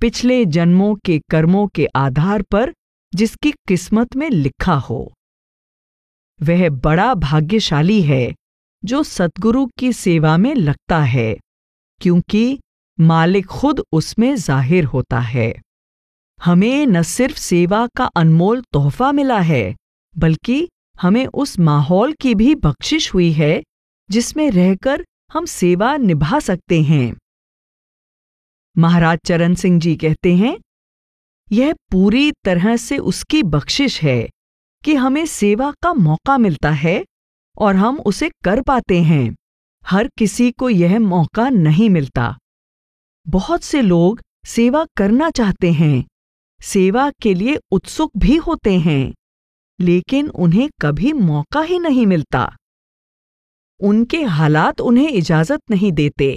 पिछले जन्मों के कर्मों के आधार पर जिसकी किस्मत में लिखा हो वह बड़ा भाग्यशाली है जो सतगुरु की सेवा में लगता है क्योंकि मालिक खुद उसमें जाहिर होता है हमें न सिर्फ सेवा का अनमोल तोहफा मिला है बल्कि हमें उस माहौल की भी बख्शिश हुई है जिसमें रहकर हम सेवा निभा सकते हैं महाराज चरण सिंह जी कहते हैं यह पूरी तरह से उसकी बख्शिश है कि हमें सेवा का मौका मिलता है और हम उसे कर पाते हैं हर किसी को यह मौका नहीं मिलता बहुत से लोग सेवा करना चाहते हैं सेवा के लिए उत्सुक भी होते हैं लेकिन उन्हें कभी मौका ही नहीं मिलता उनके हालात उन्हें इजाजत नहीं देते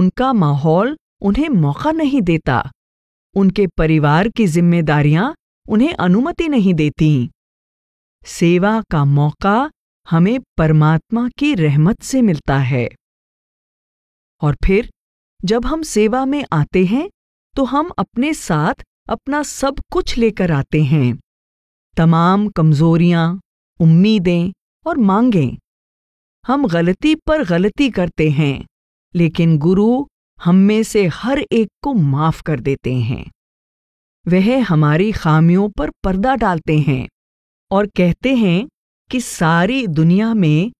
उनका माहौल उन्हें मौका नहीं देता उनके परिवार की जिम्मेदारियां उन्हें अनुमति नहीं देती सेवा का मौका हमें परमात्मा की रहमत से मिलता है और फिर जब हम सेवा में आते हैं तो हम अपने साथ अपना सब कुछ लेकर आते हैं तमाम कमजोरियां उम्मीदें और मांगें हम गलती पर गलती करते हैं लेकिन गुरु हम में से हर एक को माफ कर देते हैं वह हमारी खामियों पर पर्दा डालते हैं और कहते हैं कि सारी दुनिया में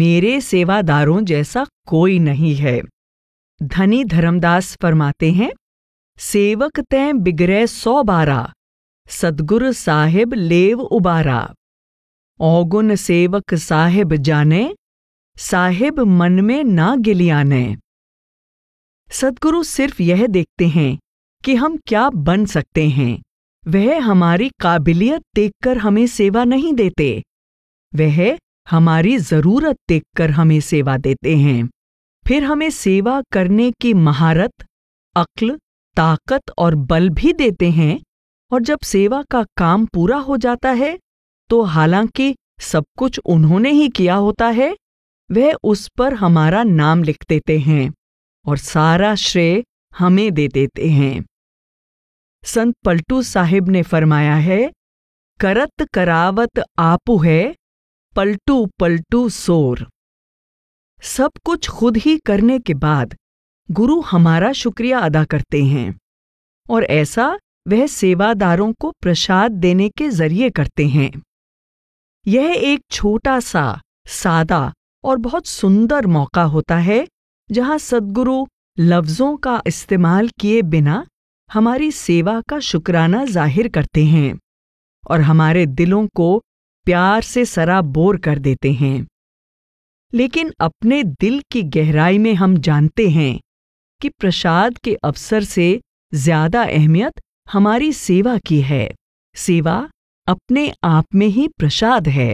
मेरे सेवादारों जैसा कोई नहीं है धनी धर्मदास फरमाते हैं सेवक तय बिगरे सौ बारा सदगुरु साहिब लेव उबारा औगुन सेवक साहेब जाने साहिब मन में ना गिलियाने सदगुरु सिर्फ यह देखते हैं कि हम क्या बन सकते हैं वह हमारी काबिलियत देखकर हमें सेवा नहीं देते वह हमारी जरूरत देखकर हमें सेवा देते हैं फिर हमें सेवा करने की महारत अक्ल ताकत और बल भी देते हैं और जब सेवा का काम पूरा हो जाता है तो हालांकि सब कुछ उन्होंने ही किया होता है वह उस पर हमारा नाम लिख देते हैं और सारा श्रेय हमें दे देते हैं संत पलटू साहिब ने फरमाया है करत करावत आपु है पलटू पलटू सोर सब कुछ खुद ही करने के बाद गुरु हमारा शुक्रिया अदा करते हैं और ऐसा वह सेवादारों को प्रसाद देने के जरिए करते हैं यह एक छोटा सा सादा और बहुत सुंदर मौका होता है जहां सदगुरु लफ्जों का इस्तेमाल किए बिना हमारी सेवा का शुक्राना जाहिर करते हैं और हमारे दिलों को प्यार से सरा बोर कर देते हैं लेकिन अपने दिल की गहराई में हम जानते हैं कि प्रसाद के अवसर से ज्यादा अहमियत हमारी सेवा की है सेवा अपने आप में ही प्रसाद है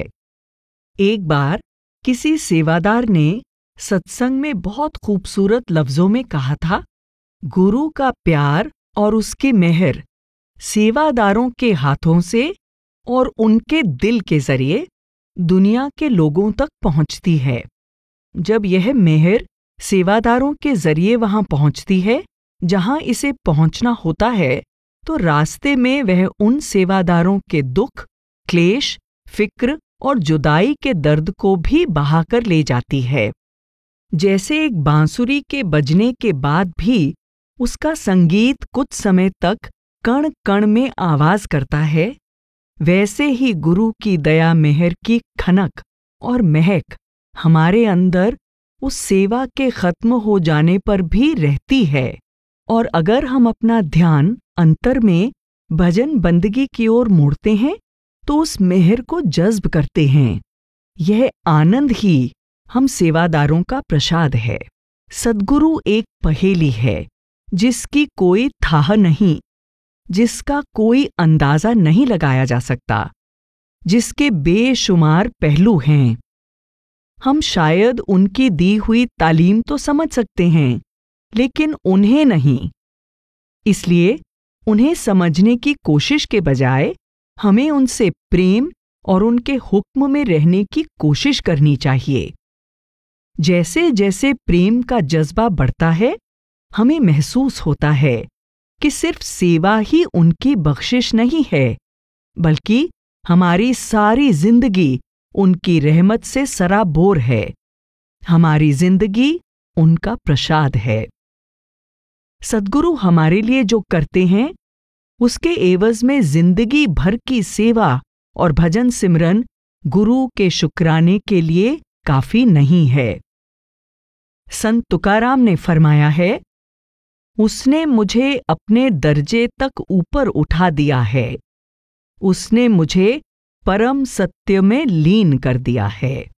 एक बार किसी सेवादार ने सत्संग में बहुत खूबसूरत लफ्जों में कहा था गुरु का प्यार और उसकी मेहर सेवादारों के हाथों से और उनके दिल के जरिए दुनिया के लोगों तक पहुंचती है जब यह मेहर सेवादारों के जरिए वहां पहुंचती है जहां इसे पहुंचना होता है तो रास्ते में वह उन सेवादारों के दुख क्लेश फिक्र और जुदाई के दर्द को भी बहाकर ले जाती है जैसे एक बांसुरी के बजने के बाद भी उसका संगीत कुछ समय तक कण कण में आवाज करता है वैसे ही गुरु की दया मेहर की खनक और महक हमारे अंदर उस सेवा के खत्म हो जाने पर भी रहती है और अगर हम अपना ध्यान अंतर में भजन बंदगी की ओर मोड़ते हैं तो उस मेहर को जज्ब करते हैं यह आनंद ही हम सेवादारों का प्रसाद है सदगुरु एक पहेली है जिसकी कोई थाह नहीं जिसका कोई अंदाज़ा नहीं लगाया जा सकता जिसके बेशुमार पहलू हैं हम शायद उनकी दी हुई तालीम तो समझ सकते हैं लेकिन उन्हें नहीं इसलिए उन्हें समझने की कोशिश के बजाय हमें उनसे प्रेम और उनके हुक्म में रहने की कोशिश करनी चाहिए जैसे जैसे प्रेम का जज्बा बढ़ता है हमें महसूस होता है कि सिर्फ सेवा ही उनकी बख्शिश नहीं है बल्कि हमारी सारी जिंदगी उनकी रहमत से सराबोर है हमारी जिंदगी उनका प्रसाद है सदगुरु हमारे लिए जो करते हैं उसके एवज में जिंदगी भर की सेवा और भजन सिमरन गुरु के शुक्राने के लिए काफी नहीं है संत तुकाराम ने फरमाया है उसने मुझे अपने दर्जे तक ऊपर उठा दिया है उसने मुझे परम सत्य में लीन कर दिया है